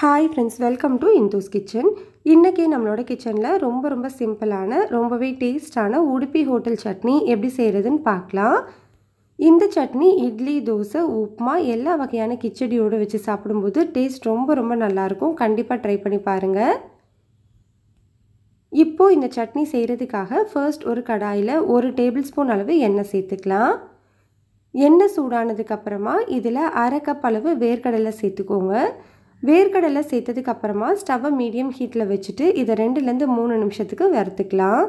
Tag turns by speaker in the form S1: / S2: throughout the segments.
S1: hi friends welcome to Indhu's Kitchen இன்றைக்கி நம்மளோட கிச்சனில் ரொம்ப ரொம்ப சிம்பிளான ரொம்பவே டேஸ்டான உடுப்பி ஹோட்டல் சட்னி எப்படி செய்கிறதுன்னு பார்க்கலாம் இந்த சட்னி இட்லி தோசை உப்புமா எல்லா வகையான கிச்சடியோடு வச்சு சாப்பிடும்போது டேஸ்ட் ரொம்ப ரொம்ப நல்லாயிருக்கும் கண்டிப்பாக ட்ரை பண்ணி பாருங்கள் இப்போது இந்த சட்னி செய்கிறதுக்காக ஃபர்ஸ்ட் ஒரு கடாயில் ஒரு டேபிள் ஸ்பூன் அளவு எண்ணெய் சேர்த்துக்கலாம் எண்ணெய் சூடானதுக்கப்புறமா இதில் அரை கப் அளவு வேர்க்கடலை சேர்த்துக்கோங்க வேர்க்கடலை சேர்த்ததுக்கு அப்புறமா ஸ்டவ்வை மீடியம் ஹீட்டில் வச்சுட்டு இதை ரெண்டுலேருந்து மூணு நிமிஷத்துக்கு வறுத்துக்கலாம்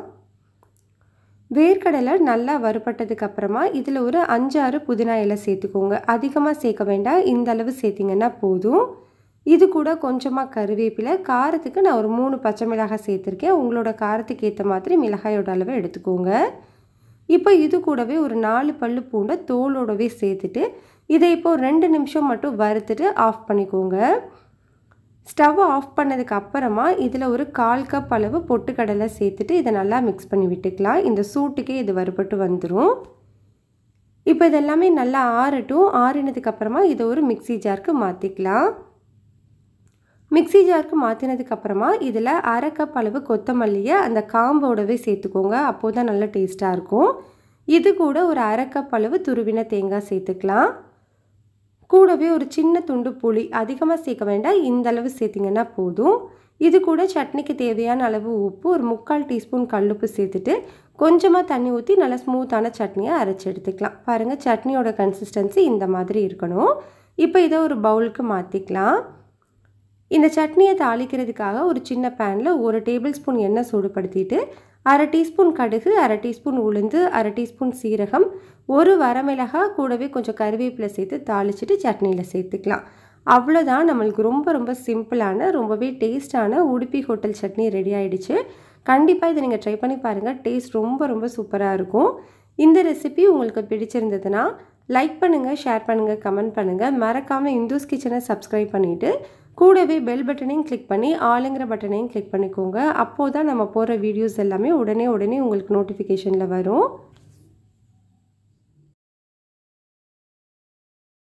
S1: வேர்க்கடலை நல்லா வறுபட்டதுக்கு அப்புறமா இதில் ஒரு அஞ்சாறு புதினா இலை சேர்த்துக்கோங்க அதிகமாக சேர்க்க வேண்டாம் இந்த அளவு சேர்த்திங்கன்னா போதும் இது கூட கொஞ்சமாக கருவேப்பிலை காரத்துக்கு நான் ஒரு மூணு பச்சை மிளகாய் சேர்த்துருக்கேன் உங்களோட காரத்துக்கு ஏற்ற மாதிரி மிளகாயோட அளவை எடுத்துக்கோங்க இப்போ இது கூடவே ஒரு நாலு பல்லு பூண்டை தோலோடவே சேர்த்துட்டு இதை இப்போது ரெண்டு நிமிஷம் மட்டும் வறுத்துட்டு ஆஃப் பண்ணிக்கோங்க ஸ்டவ் ஆஃப் பண்ணதுக்கு அப்புறமா இதில் ஒரு கால் கப் அளவு பொட்டுக்கடலை சேர்த்துட்டு இதை நல்லா மிக்ஸ் பண்ணி விட்டுக்கலாம் இந்த சூட்டுக்கே இது வறுபட்டு வந்துடும் இப்போ இதெல்லாமே நல்லா ஆறட்டும் ஆறினதுக்கப்புறமா இதை ஒரு மிக்சி ஜாருக்கு மாற்றிக்கலாம் மிக்சி ஜாருக்கு மாற்றினதுக்கு அப்புறமா இதில் அரை கப் அளவு கொத்தமல்லியை அந்த காம்போடவே சேர்த்துக்கோங்க அப்போது தான் நல்லா டேஸ்ட்டாக இருக்கும் இது கூட ஒரு அரை கப் அளவு துருவின தேங்காய் சேர்த்துக்கலாம் கூடவே ஒரு சின்ன துண்டு புளி அதிகமாக சேர்க்க வேண்டாம் இந்த அளவு சேர்த்திங்கன்னா போதும் இது கூட சட்னிக்கு தேவையான அளவு உப்பு ஒரு முக்கால் டீஸ்பூன் கல்லுப்பு சேர்த்துட்டு கொஞ்சமாக தண்ணி ஊற்றி நல்லா ஸ்மூத்தான சட்னியை அரைச்சி எடுத்துக்கலாம் பாருங்கள் சட்னியோட கன்சிஸ்டன்சி இந்த மாதிரி இருக்கணும் இப்போ இதை ஒரு பவுலுக்கு மாற்றிக்கலாம் இந்த சட்னியை தாளிக்கிறதுக்காக ஒரு சின்ன பேனில் ஒரு டேபிள் ஸ்பூன் எண்ணெய் சூடுபடுத்திட்டு அரை டீஸ்பூன் கடுகு அரை டீஸ்பூன் உளுந்து அரை டீஸ்பூன் சீரகம் ஒரு வரமிளகா கூடவே கொஞ்சம் கருவேப்பிலை சேர்த்து தாளிச்சிட்டு சட்னியில் சேர்த்துக்கலாம் அவ்வளோதான் நம்மளுக்கு ரொம்ப ரொம்ப சிம்பிளான ரொம்பவே டேஸ்டான உடுப்பி ஹோட்டல் சட்னி ரெடி ஆகிடுச்சு கண்டிப்பாக இதை நீங்கள் ட்ரை பண்ணி பாருங்கள் டேஸ்ட் ரொம்ப ரொம்ப சூப்பராக இருக்கும் இந்த ரெசிபி உங்களுக்கு பிடிச்சிருந்ததுன்னா லைக் பண்ணுங்கள் ஷேர் பண்ணுங்கள் கமெண்ட் பண்ணுங்கள் மறக்காமல் இந்துஸ் கிச்சனை சப்ஸ்கிரைப் பண்ணிவிட்டு கூடவே பெல் பட்டனையும் கிளிக் பண்ணி ஆளுங்கிற பட்டனையும் கிளிக் பண்ணிக்கோங்க அப்போது தான் நம்ம போகிற வீடியோஸ் எல்லாமே உடனே உடனே உங்களுக்கு நோட்டிஃபிகேஷனில் வரும்